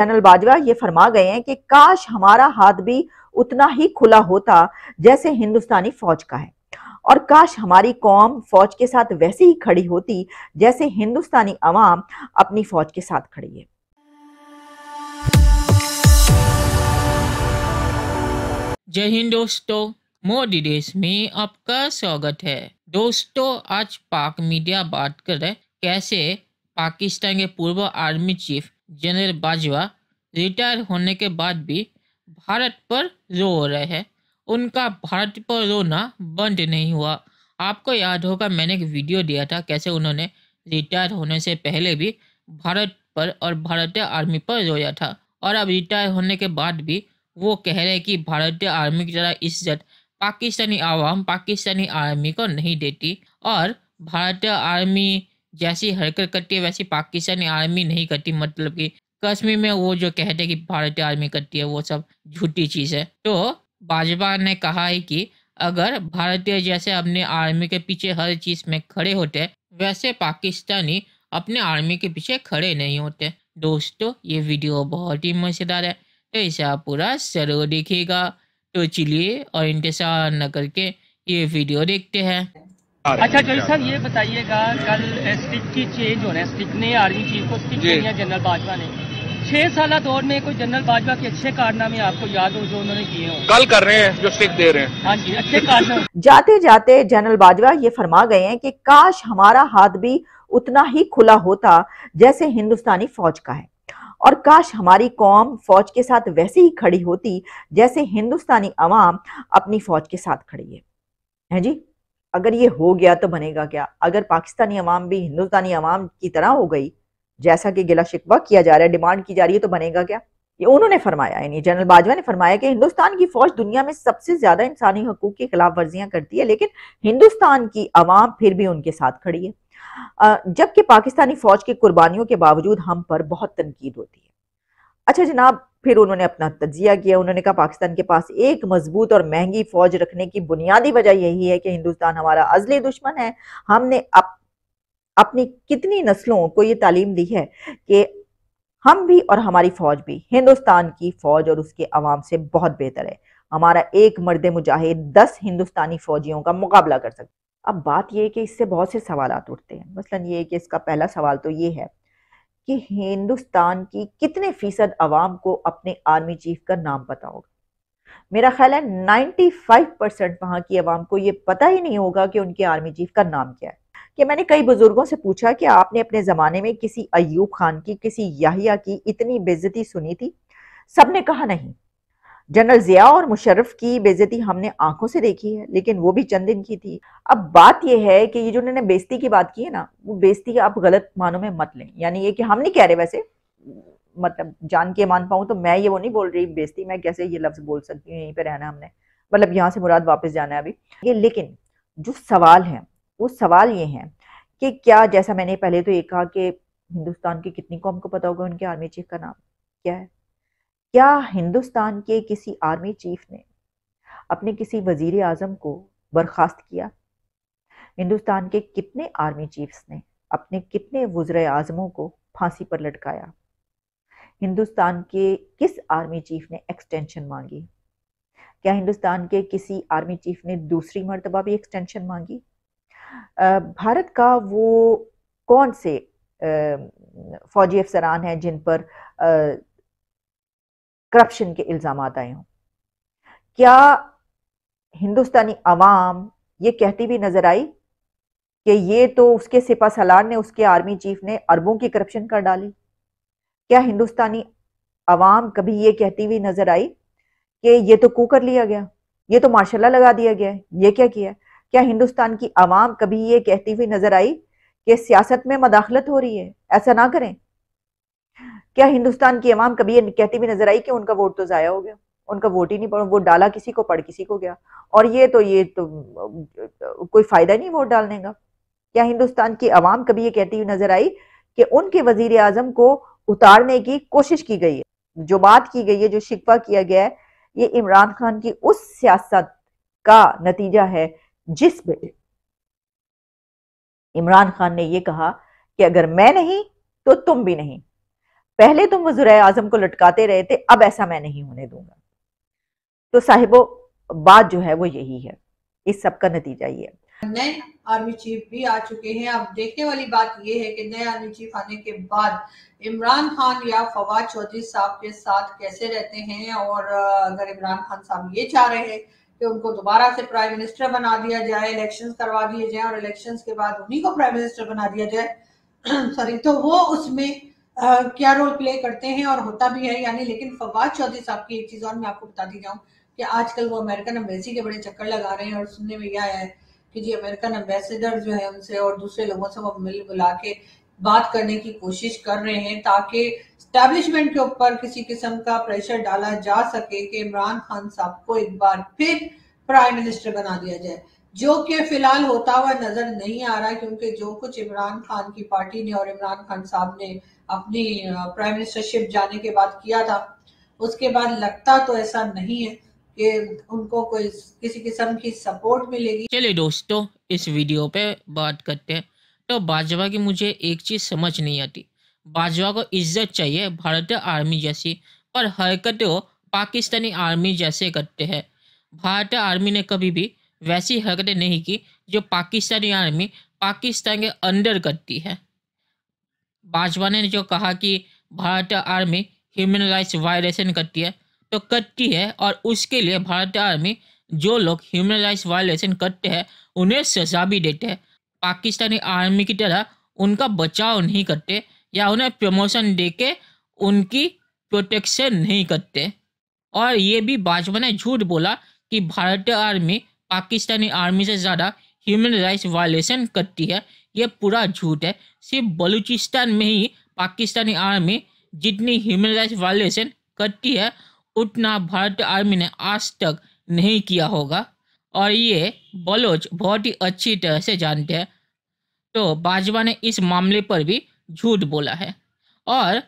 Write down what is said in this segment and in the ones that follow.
general Bajwa ये फरमा गए हैं कि काश हमारा हाथ भी उतना ही खुला होता जैसे हिंदुस्तानी फौज का है और काश हमारी कौम फौज के साथ वैसे ही खड़ी होती जैसे हिंदुस्तानी अवाम अपनी फौज के साथ खड़ी है जय हिंद दोस्तों मोदी देश में आपका स्वागत है दोस्तों आज पाक मीडिया बात कर रहे कैसे पाकिस्तान के पूर्व army chief general Bajwa retire होने के बाद भी भारत पर रो रहे हैं उनका भारत पर रोना बंद नहीं हुआ आपको याद होगा मैंने एक वीडियो दिया था कैसे उन्होंने रिटायर होने से पहले भी भारत पर और भारतीय आर्मी पर रोया था और अब रिटायर होने के बाद भी वो कह रहे हैं कि भारतीय आर्मी की तरह इज्जत पाकिस्तानी आवाम पाकिस्तानी आर्मी को नहीं देती और भारतीय आर्मी जैसी हरकत करती है वैसी पाकिस्तानी आर्मी नहीं करती मतलब कि कश्मीर में वो जो कहते हैं कि भारतीय आर्मी करती है वो सब झूठी चीज़ है तो भाजपा ने कहा है कि अगर भारतीय जैसे अपने आर्मी के पीछे हर चीज़ में खड़े होते वैसे पाकिस्तानी अपने आर्मी के पीछे खड़े नहीं होते दोस्तों ये वीडियो बहुत ही मज़ेदार है तो इसे आप पूरा ज़रूर देखिएगा तो चलिए और इंतजार न करके ये वीडियो देखते हैं अच्छा जोई साहब ये बताइएगा कल स्टिक की चेंज हो रहा है स्टिक ने आर्मी चीफ को स्टिक दिया जनरल बाजवा ने छह साल दौर में कोई जनरल बाजवा के अच्छे कारनामे आपको याद हो जो उन्होंने किए हो कल कर रहे हैं जो स्टिक दे रहे हैं हाँ जी अच्छे कारनामे जाते जाते जनरल बाजवा ये फरमा गए हैं की काश हमारा हाथ भी उतना ही खुला होता जैसे हिंदुस्तानी फौज का है और काश हमारी कौम फौज के साथ वैसे ही खड़ी होती जैसे हिंदुस्तानी अवाम अपनी फौज के साथ खड़ी है है जी अगर ये हो गया तो बनेगा क्या अगर पाकिस्तानी अवाम भी हिंदुस्तानी अवाम की तरह हो गई जैसा कि गिला शिकवा किया जा रहा है डिमांड की जा रही है तो बनेगा क्या ये उन्होंने फरमाया यानी जनरल बाजवा ने फरमाया कि हिंदुस्तान की फौज दुनिया में सबसे ज्यादा इंसानी हकूक की खिलाफ वर्जियां करती है लेकिन हिंदुस्तान की अवाम फिर भी उनके साथ खड़ी है जबकि पाकिस्तानी फौज की कुर्बानियों के बावजूद हम पर बहुत तनकीद होती है अच्छा जनाब फिर उन्होंने अपना तजिया किया उन्होंने कहा पाकिस्तान के पास एक मजबूत और महंगी फौज रखने की बुनियादी वजह यही है कि हिंदुस्तान हमारा अजली दुश्मन है हमने अप, अपनी कितनी नस्लों को ये तालीम दी है कि हम भी और हमारी फौज भी हिंदुस्तान की फौज और उसके आवाम से बहुत बेहतर है हमारा एक मर्द मुजाहिद दस हिंदुस्तानी फौजियों का मुकाबला कर सकता अब बात यह है कि इससे बहुत से सवाल उठते हैं मसलन ये कि इसका पहला सवाल तो ये है कि हिंदुस्तान की कितने फीसद आवाम को अपने आर्मी चीफ का नाम पता होगा मेरा ख्याल है 95 परसेंट वहां की आवाम को यह पता ही नहीं होगा कि उनके आर्मी चीफ का नाम क्या है कि मैंने कई बुजुर्गों से पूछा कि आपने अपने ज़माने में किसी अयूब खान की किसी याहिया की इतनी बेजती सुनी थी सबने कहा नहीं जनरल जिया और मुशर्रफ की बेजती हमने आंखों से देखी है लेकिन वो भी चंद दिन की थी अब बात यह है कि ये जो उन्होंने बेजती की बात की है ना वो बेजती आप गलत मानों में मत लें यानी ये कि हम नहीं कह रहे वैसे मतलब जान के मान पाऊं तो मैं ये वो नहीं बोल रही बेजती मैं कैसे ये लफ्ज़ बोल सकती हूँ यहीं पर रहना हमने मतलब यहाँ से मुराद वापस जाना है अभी ये लेकिन जो सवाल है वो सवाल ये है कि क्या जैसा मैंने पहले तो ये कहा कि हिंदुस्तान की कितनी कौम को पता होगा उनके आर्मी चीफ का नाम क्या है क्या हिंदुस्तान के किसी आर्मी चीफ ने अपने किसी वजीर आजम को बर्खास्त किया हिंदुस्तान के कितने आर्मी चीफ्स ने अपने कितने वजर आजमों को फांसी पर लटकाया हिंदुस्तान के किस आर्मी चीफ ने एक्सटेंशन मांगी क्या हिंदुस्तान के किसी आर्मी चीफ ने दूसरी मरतबा भी एक्सटेंशन मांगी भारत का वो कौन से फौजी अफसरान हैं जिन पर करप्शन के इल्ज़ाम आए हों क्या हिंदुस्तानी आवाम ये कहती भी नज़र आई कि ये तो उसके सिपा सलार ने उसके आर्मी चीफ ने अरबों की करप्शन कर डाली क्या हिंदुस्तानी आवाम कभी ये कहती हुई नज़र आई कि ये तो कू कर लिया गया ये तो माशाल्लाह लगा दिया गया है ये क्या किया क्या हिंदुस्तान की आवाम कभी ये कहती हुई नज़र आई कि सियासत में मदाखलत हो रही है ऐसा ना करें क्या हिंदुस्तान की अवाम कभी ये कहती भी नजर आई कि उनका वोट तो ज़ाया हो गया उनका वोट ही नहीं पड़ा वोट डाला किसी को पड़ किसी को गया और ये तो ये तो कोई फ़ायदा नहीं वोट डालने का क्या हिंदुस्तान की अवाम कभी ये कहती हुई नजर आई कि उनके वजीर आजम को उतारने की कोशिश की गई है जो बात की गई है जो शिकवा किया गया है ये इमरान खान की उस सियासत का नतीजा है जिसमें इमरान खान ने यह कहा कि अगर मैं नहीं तो तुम भी नहीं पहले तुम तो वजुर आजम को लटकाते रहे थे अब ऐसा मैं नहीं होने दूंगा तो साहिबो बात जो है वो यही है इस सब का नतीजा ये नए आर्मी चीफ भी आ चुके हैं अब देखने वाली बात यह है कि नए आर्मी चीफ आने के बाद इमरान खान या फवाद चौधरी साहब के साथ कैसे रहते हैं और अगर इमरान खान साहब ये चाह रहे हैं कि उनको दोबारा से प्राइम मिनिस्टर बना दिया जाए इलेक्शंस करवा दिए जाए और इलेक्शंस के बाद उन्हीं को प्राइम मिनिस्टर बना दिया जाए सॉरी तो वो उसमें क्या रोल प्ले करते हैं और होता भी है यानी लेकिन फवाद चौधरी साहब की एक चीज और मैं आपको बताती जाऊँ कि आजकल वो अमेरिकन अम्बेसी के बड़े चक्कर लगा रहे हैं और सुनने में यह आया है कि जी अमेरिकन अम्बेसडर जो है उनसे और दूसरे लोगों से वो मिल बुला के बात करने की कोशिश कर रहे हैं ताकि स्टैब्लिशमेंट के ऊपर किसी किस्म का प्रेशर डाला जा सके कि इमरान खान साहब को एक बार फिर प्राइम मिनिस्टर बना दिया जाए जो कि फिलहाल होता हुआ नजर नहीं आ रहा क्योंकि जो कुछ इमरान खान की पार्टी ने और इमरान खान साहब ने अपनी प्राइम मिनिस्टरशिप जाने के बाद किया था उसके बाद लगता तो ऐसा नहीं है कि उनको कोई किसी किस्म की सपोर्ट मिलेगी चलिए दोस्तों इस वीडियो पे बात करते हैं तो बाजवा की मुझे एक चीज़ समझ नहीं आती बाजवा को इज्जत चाहिए भारतीय आर्मी जैसी पर हरकतें वो पाकिस्तानी आर्मी जैसे करते हैं भारतीय आर्मी ने कभी भी वैसी हरकतें नहीं की जो पाकिस्तानी आर्मी पाकिस्तान के अंडर करती है भाजपा ने जो कहा कि भारतीय आर्मी ह्यूमन राइट्स वायलेशन करती है तो करती है और उसके लिए भारतीय आर्मी जो लोग ह्यूमन राइट्स वायलेशन करते हैं उन्हें सजा भी देते हैं पाकिस्तानी आर्मी की तरह उनका बचाव नहीं करते या उन्हें प्रमोशन दे के उनकी प्रोटेक्शन नहीं करते और ये भी बाजवा ने झूठ बोला कि भारतीय आर्मी पाकिस्तानी आर्मी से ज़्यादा ह्यूमन राइट्स वायलेशन करती है ये पूरा झूठ है सिर्फ बलूचिस्तान में ही पाकिस्तानी आर्मी जितनी ह्यूमन राइट्स वायलेशन करती है उतना भारतीय आर्मी ने आज तक नहीं किया होगा और ये बलोच बहुत ही अच्छी तरह से जानते हैं तो बाजवा ने इस मामले पर भी झूठ बोला है और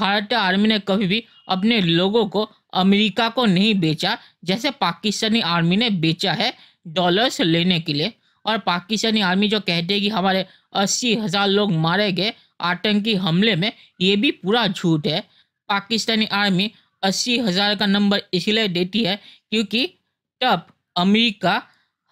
भारतीय आर्मी ने कभी भी अपने लोगों को अमेरिका को नहीं बेचा जैसे पाकिस्तानी आर्मी ने बेचा है डॉलर्स लेने के लिए और पाकिस्तानी आर्मी जो कहते हैं कि हमारे अस्सी हज़ार लोग मारे गए आतंकी हमले में ये भी पूरा झूठ है पाकिस्तानी आर्मी अस्सी हज़ार का नंबर इसलिए देती है क्योंकि तब अमेरिका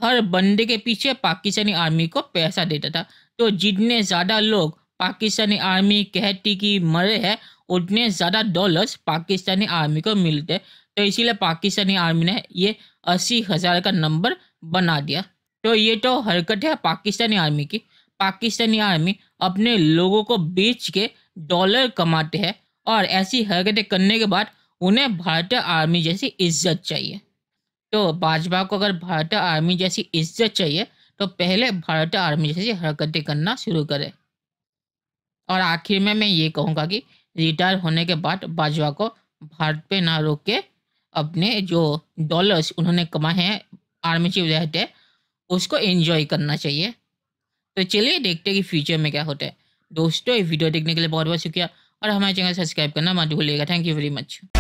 हर बंदे के पीछे पाकिस्तानी आर्मी को पैसा देता था तो जितने ज़्यादा लोग पाकिस्तानी आर्मी कहती कि मरे हैं उतने ज़्यादा डॉलर्स पाकिस्तानी आर्मी को मिलते तो इसीलिए पाकिस्तानी आर्मी ने ये अस्सी हज़ार का नंबर बना दिया तो ये तो हरकत है पाकिस्तानी आर्मी की पाकिस्तानी आर्मी अपने लोगों को बेच के डॉलर कमाते हैं और ऐसी हरकतें करने के बाद उन्हें भारतीय आर्मी जैसी इज्जत चाहिए तो भाजपा को अगर भारतीय आर्मी जैसी इज्जत चाहिए तो पहले भारतीय आर्मी जैसी हरकतें करना शुरू करें और आखिर में मैं ये कहूँगा कि रिटायर होने के बाद भाजपा को भारत पे ना रोक के अपने जो डॉलर्स उन्होंने कमाए हैं आर्मी चीफ रहते उसको एंजॉय करना चाहिए तो चलिए देखते हैं कि फ्यूचर में क्या होता है दोस्तों ये वीडियो देखने के लिए बहुत बहुत शुक्रिया और हमारे चैनल सब्सक्राइब करना मत भूलिएगा थैंक यू वेरी मच